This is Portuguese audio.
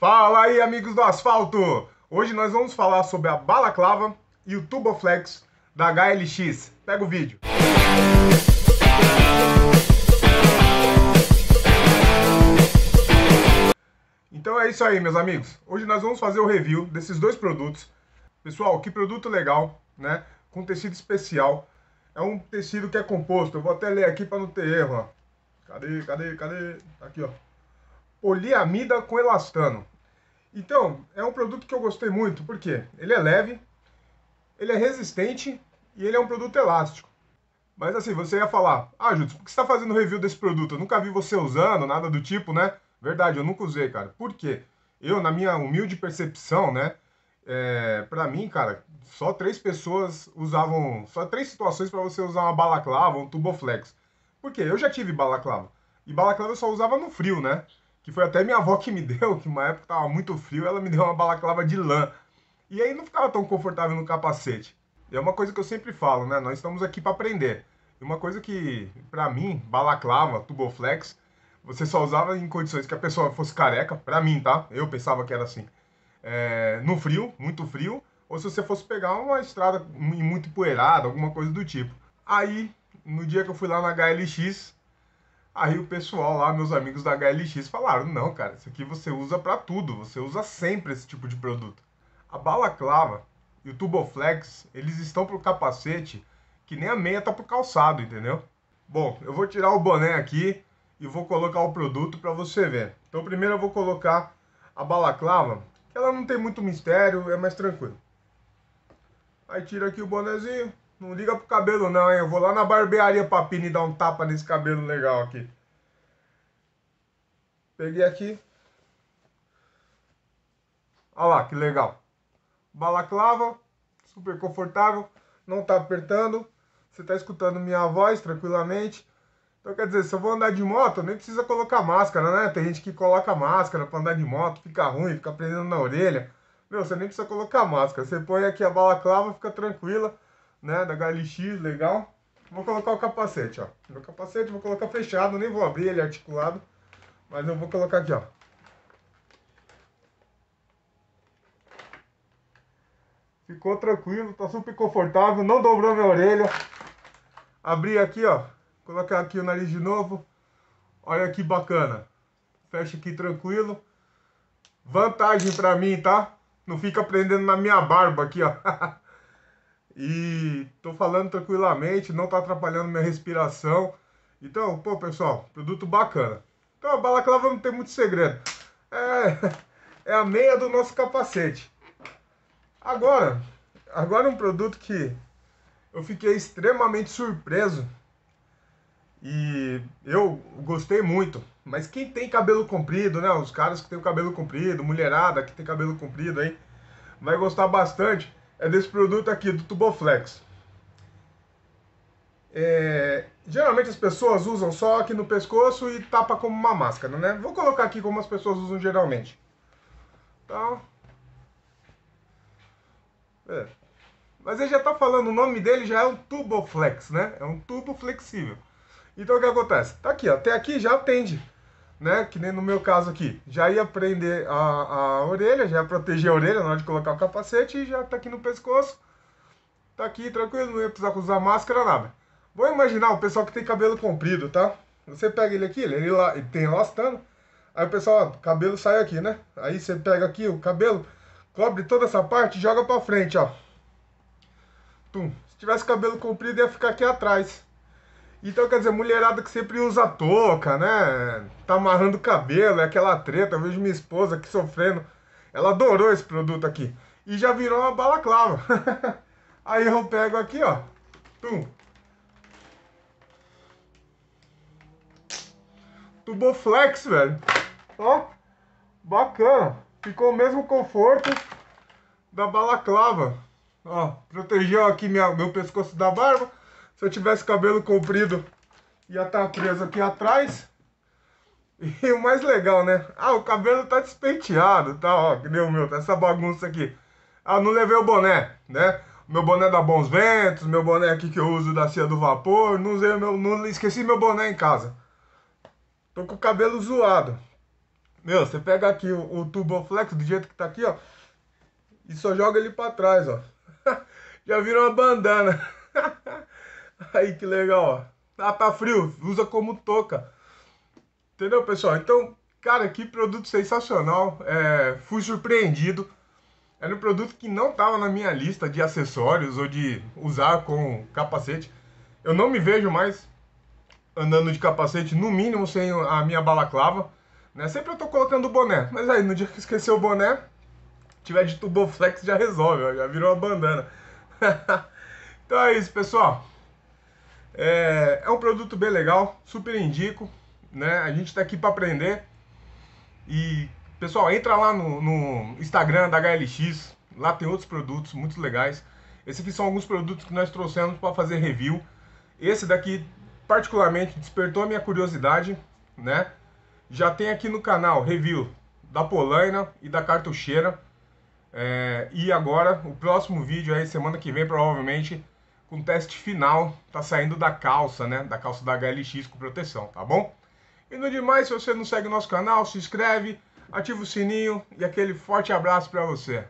Fala aí, amigos do asfalto! Hoje nós vamos falar sobre a balaclava e o tuboflex da HLX. Pega o vídeo. Então é isso aí, meus amigos. Hoje nós vamos fazer o review desses dois produtos. Pessoal, que produto legal, né? Com tecido especial. É um tecido que é composto. Eu vou até ler aqui para não ter erro, ó. Cadê, cadê, cadê? Tá aqui, ó poliamida com elastano. Então, é um produto que eu gostei muito, porque ele é leve, ele é resistente e ele é um produto elástico. Mas assim, você ia falar, ah, Júlio, por que você está fazendo review desse produto? Eu nunca vi você usando, nada do tipo, né? Verdade, eu nunca usei, cara. Por quê? Eu, na minha humilde percepção, né? É, pra mim, cara, só três pessoas usavam. Só três situações para você usar uma balaclava, um tuboflex. Por quê? Eu já tive balaclava. E balaclava eu só usava no frio, né? que foi até minha avó que me deu, que uma época tava muito frio, ela me deu uma balaclava de lã. E aí não ficava tão confortável no capacete. É uma coisa que eu sempre falo, né? Nós estamos aqui para aprender. E uma coisa que, para mim, balaclava, tuboflex, você só usava em condições que a pessoa fosse careca, para mim, tá? Eu pensava que era assim. É, no frio, muito frio, ou se você fosse pegar uma estrada muito empoeirada, alguma coisa do tipo. Aí, no dia que eu fui lá na HLX, Aí o pessoal lá, meus amigos da HLX, falaram: não, cara, isso aqui você usa para tudo, você usa sempre esse tipo de produto. A balaclava e o tuboflex, eles estão pro capacete que nem a meia tá pro calçado, entendeu? Bom, eu vou tirar o boné aqui e vou colocar o produto para você ver. Então primeiro eu vou colocar a balaclava, que ela não tem muito mistério, é mais tranquilo. Aí tira aqui o bonezinho. Não liga pro cabelo não, hein? Eu vou lá na barbearia e dar um tapa nesse cabelo legal aqui. Peguei aqui. Olha lá, que legal. Balaclava, super confortável, não tá apertando. Você tá escutando minha voz tranquilamente. Então quer dizer, se eu vou andar de moto, nem precisa colocar máscara, né? Tem gente que coloca máscara pra andar de moto, fica ruim, fica prendendo na orelha. Meu, você nem precisa colocar máscara. Você põe aqui a balaclava, fica tranquila né, da HLX, legal. Vou colocar o capacete, ó. Meu capacete vou colocar fechado, nem vou abrir ele articulado, mas eu vou colocar aqui, ó. Ficou tranquilo, tá super confortável, não dobrou minha orelha. Abri aqui, ó. Colocar aqui o nariz de novo. Olha que bacana. Fecha aqui tranquilo. Vantagem pra mim, tá? Não fica prendendo na minha barba aqui, ó. e tô falando tranquilamente, não tá atrapalhando minha respiração. Então, pô, pessoal, produto bacana. Então, a balaclava não tem muito segredo. É, é a meia do nosso capacete. Agora, agora um produto que eu fiquei extremamente surpreso e eu gostei muito. Mas quem tem cabelo comprido, né? Os caras que tem o cabelo comprido, mulherada que tem cabelo comprido aí, vai gostar bastante é desse produto aqui, do Tuboflex. É, geralmente as pessoas usam só aqui no pescoço e tapa como uma máscara, né? Vou colocar aqui como as pessoas usam geralmente. Tá? É. Mas ele já está falando, o nome dele já é um tuboflex, né? É um tubo flexível. Então o que acontece? Tá aqui, ó, até aqui já atende né? Que nem no meu caso aqui. Já ia prender a, a orelha, já ia proteger a orelha na hora de colocar o capacete e já tá aqui no pescoço. Tá aqui tranquilo, não ia precisar usar máscara, nada. Vou imaginar o pessoal que tem cabelo comprido, tá? Você pega ele aqui, ele, ele, lá, ele tem elastano. Aí o pessoal, ó, cabelo sai aqui, né? Aí você pega aqui o cabelo, cobre toda essa parte e joga pra frente, ó. Tum. Se tivesse cabelo comprido, ia ficar aqui atrás. Então, quer dizer, mulherada que sempre usa touca, né? Tá amarrando o cabelo, é aquela treta. Eu vejo minha esposa aqui sofrendo. Ela adorou esse produto aqui. E já virou uma balaclava. Aí eu pego aqui, ó. Tum. Tuboflex, velho. Ó. Bacana. Ficou o mesmo conforto da balaclava. Ó. Protegeu aqui minha, meu pescoço da barba se eu tivesse cabelo comprido, ia estar tá preso aqui atrás. E o mais legal, né? Ah, o cabelo tá despenteado, tá? Ó, que nem o meu, tá essa bagunça aqui. Ah, não levei o boné, né? Meu boné da Bons Ventos, meu boné aqui que eu uso da Cia do Vapor, não usei meu. Não, esqueci meu boné em casa. Tô com o cabelo zoado. Meu, você pega aqui o, o flex do jeito que tá aqui, ó. E só joga ele pra trás, ó. Já virou uma bandana. Aí que legal, ó. Ah, tá frio, usa como touca. Entendeu, pessoal? Então, cara, que produto sensacional. É, fui surpreendido. Era um produto que não estava na minha lista de acessórios ou de usar com capacete. Eu não me vejo mais andando de capacete, no mínimo sem a minha balaclava. Né? Sempre eu tô colocando o boné, mas aí no dia que esquecer o boné, tiver de tuboflex já resolve, ó, já virou uma bandana. então é isso, pessoal. É, é um produto bem legal, super indico, né? A gente está aqui para aprender. E, pessoal, entra lá no, no Instagram da HLX, lá tem outros produtos muito legais. Esses aqui são alguns produtos que nós trouxemos para fazer review. Esse daqui, particularmente, despertou a minha curiosidade, né? Já tem aqui no canal review da Polaina e da Cartucheira. É, e agora, o próximo vídeo aí, semana que vem, provavelmente, com teste final, tá saindo da calça, né? Da calça da HLX com proteção, tá bom? E no demais, se você não segue nosso canal, se inscreve, ativa o sininho e aquele forte abraço para você.